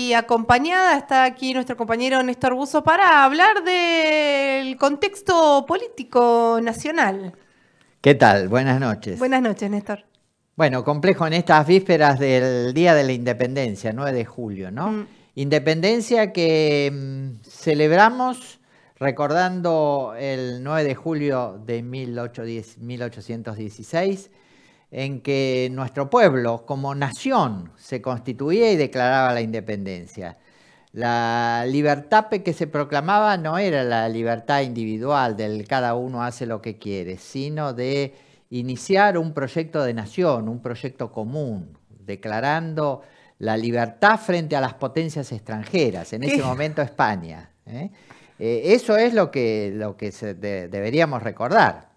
Y acompañada está aquí nuestro compañero Néstor Buzo para hablar del contexto político nacional. ¿Qué tal? Buenas noches. Buenas noches, Néstor. Bueno, complejo en estas vísperas del Día de la Independencia, 9 de julio, ¿no? Mm. Independencia que mm, celebramos recordando el 9 de julio de 1816 en que nuestro pueblo como nación se constituía y declaraba la independencia. La libertad que se proclamaba no era la libertad individual del cada uno hace lo que quiere, sino de iniciar un proyecto de nación, un proyecto común, declarando la libertad frente a las potencias extranjeras, en ese momento España. ¿eh? Eh, eso es lo que, lo que deberíamos recordar.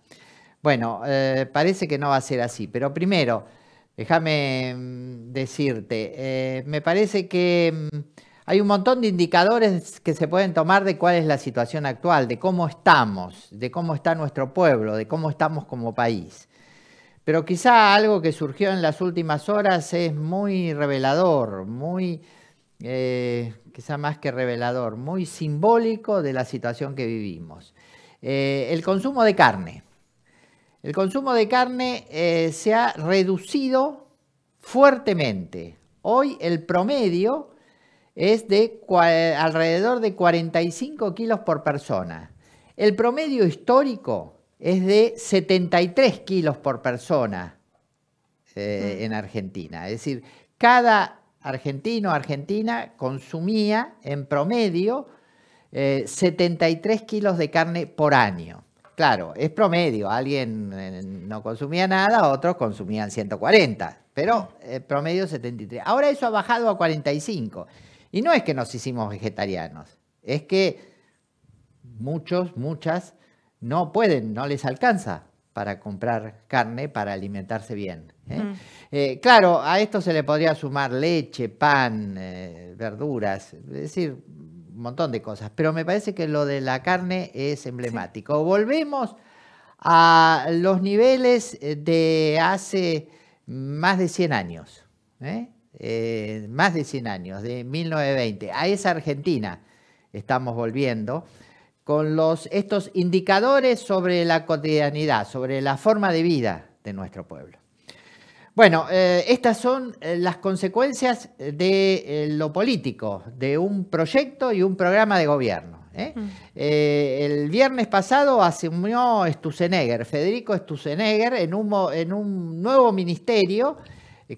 Bueno, eh, parece que no va a ser así, pero primero, déjame mm, decirte, eh, me parece que mm, hay un montón de indicadores que se pueden tomar de cuál es la situación actual, de cómo estamos, de cómo está nuestro pueblo, de cómo estamos como país. Pero quizá algo que surgió en las últimas horas es muy revelador, muy, eh, quizá más que revelador, muy simbólico de la situación que vivimos. el consumo de carne. El consumo de carne eh, se ha reducido fuertemente. Hoy el promedio es de alrededor de 45 kilos por persona. El promedio histórico es de 73 kilos por persona eh, mm. en Argentina. Es decir, cada argentino o argentina consumía en promedio 73 eh, kilos de carne por año. Claro, es promedio. Alguien eh, no consumía nada, otros consumían 140, pero eh, promedio 73. Ahora eso ha bajado a 45. Y no es que nos hicimos vegetarianos, es que muchos, muchas no pueden, no les alcanza para comprar carne, para alimentarse bien. ¿eh? claro, a esto se le podría sumar leche, pan, verduras, es decir, montón de cosas, pero me parece que lo de la carne es emblemático. Volvemos a los niveles eh, de hace más de 100 años, ¿eh? Eh, más de 100 años, de 1920. A esa Argentina estamos volviendo con estos indicadores sobre la cotidianidad, sobre la forma de vida de nuestro pueblo. Bueno, eh, estas son eh, las consecuencias de eh, lo político, de un proyecto y un programa de gobierno. Mm. el viernes pasado asumió Stusenegger, Federico Stusenegger, en un, en un nuevo ministerio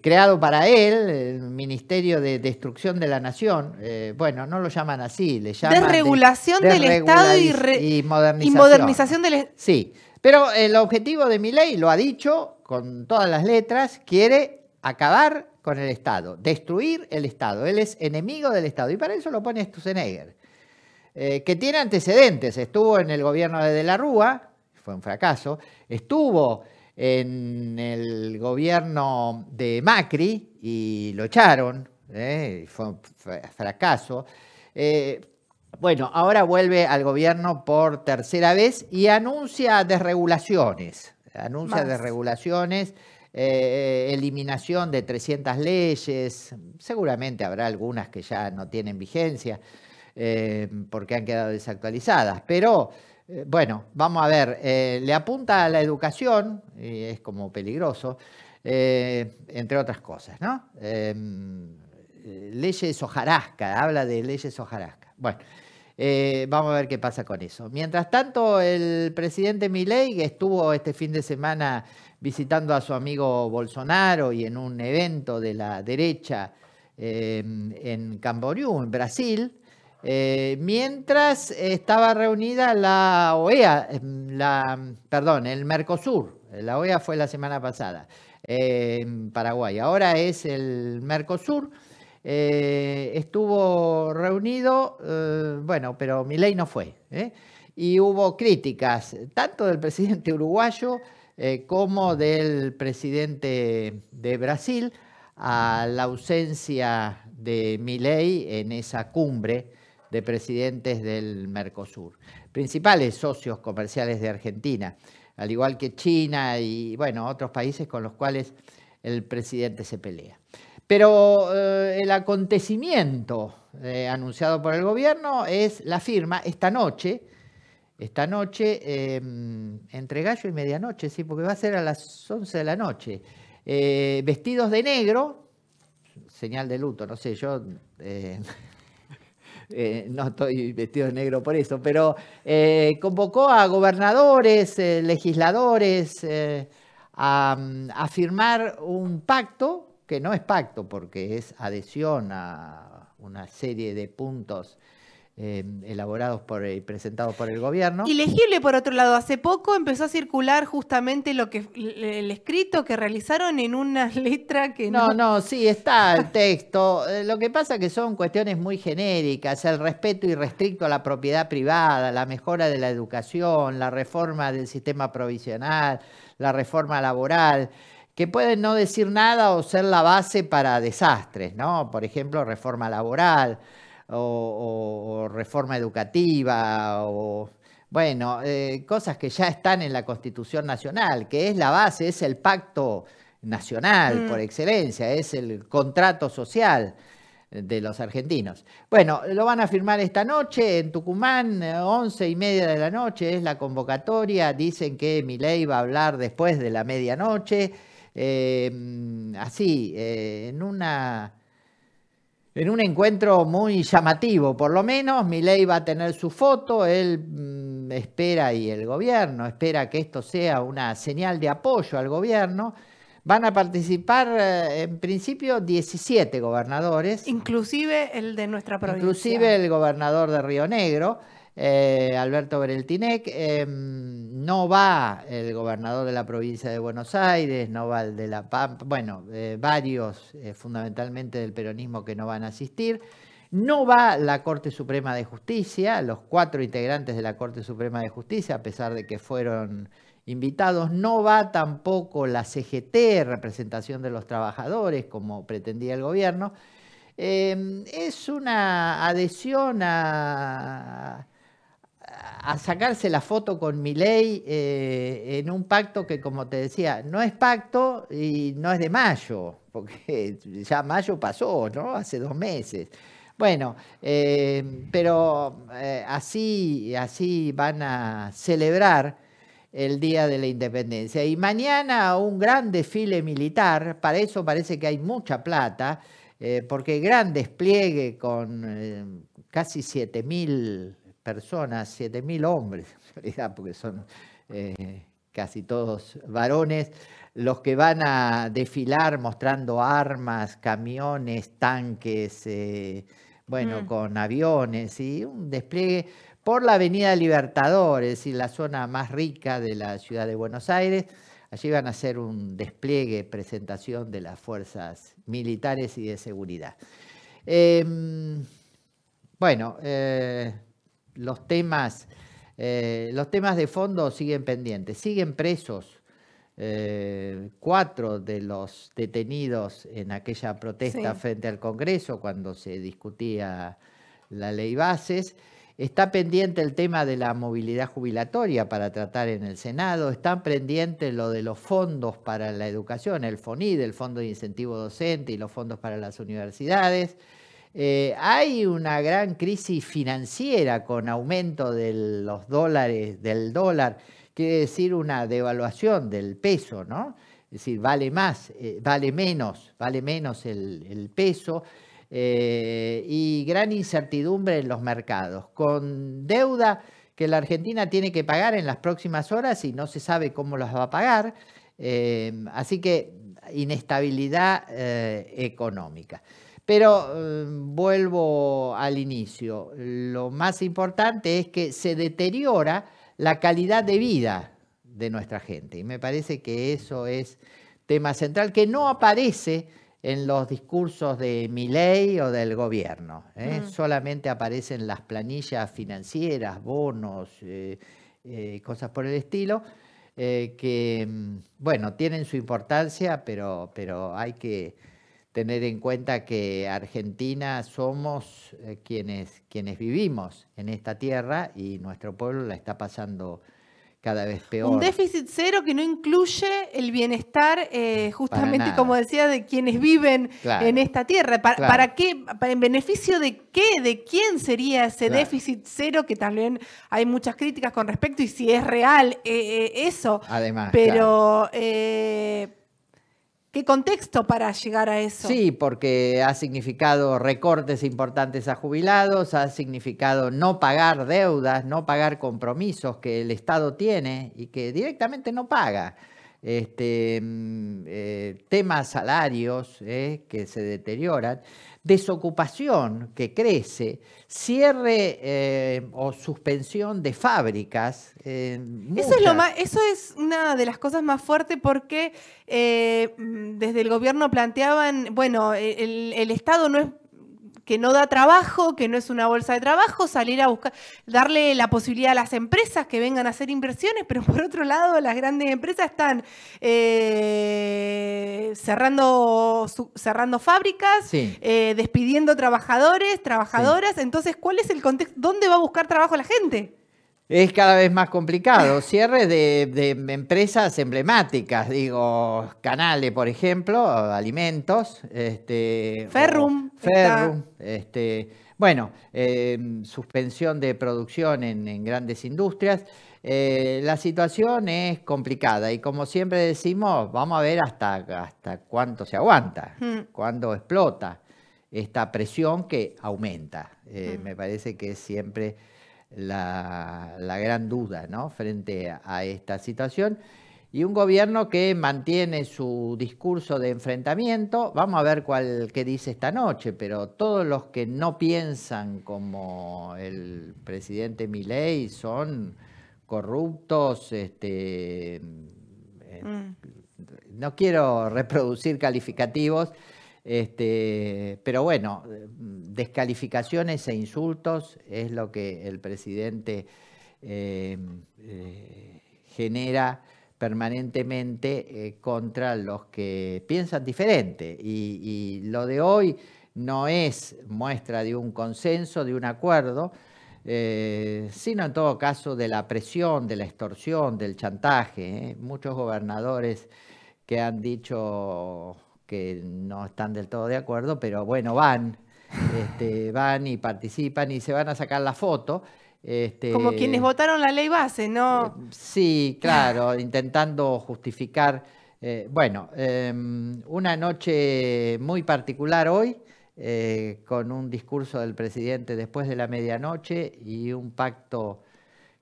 creado para él, el Ministerio de Destrucción de la Nación. bueno, no lo llaman así, le llaman. Desregulación del Estado y, modernización. y, modernización. del Sí, pero el objetivo de mi ley, lo ha dicho, con todas las letras, quiere acabar con el Estado, destruir el Estado. Él es enemigo del Estado y para eso lo pone Stusenegger, eh, que tiene antecedentes. Estuvo en el gobierno de De la Rúa, fue un fracaso. Estuvo en el gobierno de Macri y lo echaron, eh, fue un fracaso. Eh, bueno, ahora vuelve al gobierno por tercera vez y anuncia desregulaciones anuncia de regulaciones, eh, eliminación de 300 leyes, seguramente habrá algunas que ya no tienen vigencia eh, porque han quedado desactualizadas, pero eh, bueno, vamos a ver, le apunta a la educación, es como peligroso, entre otras cosas, ¿no? leyes hojarasca, habla de leyes hojarasca. Bueno. Eh, vamos a ver qué pasa con eso. Mientras tanto, el presidente Milei estuvo este fin de semana visitando a su amigo Bolsonaro y en un evento de la derecha em, en Camboriú, en Brasil, eh, mientras estaba reunida la OEA, em, la, perdón, el Mercosur. La OEA fue la semana pasada en em, Paraguay. Ahora es el Mercosur. Eh, estuvo reunido, eh, bueno, pero Milei no fue. ¿eh? Y hubo críticas, tanto del presidente uruguayo como del presidente de Brasil, a la ausencia de Milei en esa cumbre de presidentes del Mercosur, principales socios comerciales de Argentina, al igual que China y bueno, otros países con los cuales el presidente se pelea. Pero eh, el acontecimiento eh, anunciado por el gobierno es la firma esta noche, esta noche em, entre gallo y medianoche, sí, porque va a ser a las 11 de la noche, eh, vestidos de negro, señal de luto, no sé, yo no estoy vestido de negro por eso, pero convocó a gobernadores, legisladores, a, firmar un pacto que no es pacto porque es adhesión a una serie de puntos eh, elaborados por y eh, presentados por el gobierno. Y por otro lado, hace poco empezó a circular justamente lo que el escrito que realizaron en una letra que no. No, no sí, está el texto. Eh, lo que pasa que son cuestiones muy genéricas, el respeto irrestricto a la propiedad privada, la mejora de la educación, la reforma del sistema provisional, la reforma laboral que pueden no decir nada o ser la base para desastres, ¿no? Por ejemplo, reforma laboral o, reforma educativa o, bueno, eh, cosas que ya están en la Constitución Nacional, que es la base, es el pacto nacional mm. por excelencia, es el contrato social de los argentinos. Bueno, lo van a firmar esta noche en Tucumán, once y media de la noche es la convocatoria. Dicen que Milei va a hablar después de la medianoche. Em, así, eh, en una... En un encuentro muy llamativo, por lo menos, Milei va a tener su foto, él mm, espera y el gobierno espera que esto sea una señal de apoyo al gobierno. Van a participar, eh, en principio, 17 gobernadores. Inclusive el de nuestra provincia. Inclusive el gobernador de Río Negro. Eh, Alberto Bereltinec. Em, no va el gobernador de la provincia de Buenos Aires, no va el de La Pampa, bueno, eh, varios eh, fundamentalmente del peronismo que no van a asistir. No va la Corte Suprema de Justicia, los cuatro integrantes de la Corte Suprema de Justicia, a pesar de que fueron invitados. No va tampoco la CGT, representación de los trabajadores, como pretendía el gobierno. Em, es una adhesión a, a sacarse la foto con Milei ley eh, en un pacto que, como te decía, no es pacto y no es de mayo, porque ya mayo pasó, ¿no? Hace dos meses. Bueno, eh, pero eh, así, así van a celebrar el Día de la Independencia. Y mañana un gran desfile militar, para eso parece que hay mucha plata, porque gran despliegue con casi 7 mil personas, 7.000 hombres, porque son eh, casi todos varones, los que van a desfilar mostrando armas, camiones, tanques, eh, bueno, mm. con aviones y un despliegue por la Avenida Libertadores es la zona más rica de la ciudad de Buenos Aires. Allí van a hacer un despliegue, presentación de las fuerzas militares y de seguridad. Em, bueno, eh, eh, los temas, de fondo siguen pendientes, siguen presos. Eh, cuatro de los detenidos en aquella protesta frente al Congreso cuando se discutía la ley bases. Está pendiente el tema de la movilidad jubilatoria para tratar en el Senado. Está pendiente lo de los fondos para la educación, el FONID, el Fondo de Incentivo Docente y los fondos para las universidades. Eh, hay una gran crisis financiera con aumento de los dólares, del dólar, quiere decir una devaluación del peso, ¿no? Es decir, vale más, eh, vale menos, vale menos el, peso eh, y gran incertidumbre en los mercados, con deuda que la Argentina tiene que pagar en las próximas horas y no se sabe cómo las va a pagar. así que inestabilidad económica. Pero eh, vuelvo al inicio. Lo más importante es que se deteriora la calidad de vida de nuestra gente. Y me parece que eso es tema central que no aparece en los discursos de mi ley o del gobierno. ¿eh? Mm. Solamente aparecen las planillas financieras, bonos, eh, cosas por el estilo, que, mm, bueno, tienen su importancia, pero, pero hay que tener en cuenta que Argentina somos eh, quienes, quienes vivimos en esta tierra y nuestro pueblo la está pasando cada vez peor. Un déficit cero que no incluye el bienestar, eh, justamente como decía, de quienes viven en esta tierra. ¿Para, ¿Para, qué? ¿En beneficio de qué? ¿De quién sería ese déficit cero? Que también hay muchas críticas con respecto y si es real eh, eso. Además. Pero ¿Qué contexto para llegar a eso? Sí, porque ha significado recortes importantes a jubilados, ha significado no pagar deudas, no pagar compromisos que el Estado tiene y que directamente no paga este, mm, eh, temas salarios eh, que se deterioran, desocupación que crece, cierre eh, o suspensión de fábricas. eso, es lo más, eso es una de las cosas más fuertes porque mm, desde el gobierno planteaban, bueno, e, el Estado no es que no da trabajo, que no es una bolsa de trabajo, salir a buscar, darle la posibilidad a las empresas que vengan a hacer inversiones, pero por otro lado las grandes empresas están eh, cerrando, cerrando fábricas, eh, despidiendo trabajadores, trabajadoras, entonces ¿cuál es el contexto? ¿Dónde va a buscar trabajo la gente? Es cada vez más complicado. Cierres de, empresas emblemáticas, digo, Canales, por ejemplo, alimentos. Este, Ferrum. Ferrum. Este, bueno, em, suspensión de producción en, grandes industrias. Eh, la situación es complicada y como siempre decimos, vamos a ver hasta, hasta cuánto se aguanta, hmm. cuándo explota esta presión que aumenta. Eh, hmm. Me parece que siempre la, la gran duda frente a esta situación. Y un gobierno que mantiene su discurso de enfrentamiento, vamos a ver cuál, qué dice esta noche, pero todos los que no piensan como el presidente Milei son corruptos, este, eh, mm. no quiero reproducir calificativos, este, pero bueno, mm, descalificaciones e insultos es lo que el presidente eh, eh, genera permanentemente eh, contra los que piensan diferente. Y, lo de hoy no es muestra de un consenso, de un acuerdo, sino en todo caso de la presión, de la extorsión, del chantaje. Muchos gobernadores que han dicho que no están del todo de acuerdo, pero bueno, van, este, van y participan y se van a sacar la foto. Este Como quienes votaron la ley base, ¿no? Eh, sí, claro, intentando justificar. Eh, bueno, em, una noche muy particular hoy, eh, con un discurso del presidente después de la medianoche y un pacto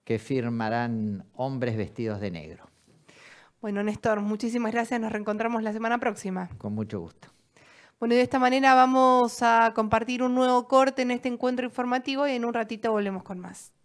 que firmarán hombres vestidos de negro. Bueno, Néstor, muchísimas gracias. Nos reencontramos la semana próxima. Con mucho gusto. Bueno, y de esta manera vamos a compartir un nuevo corte en este encuentro informativo y en un ratito volvemos con más.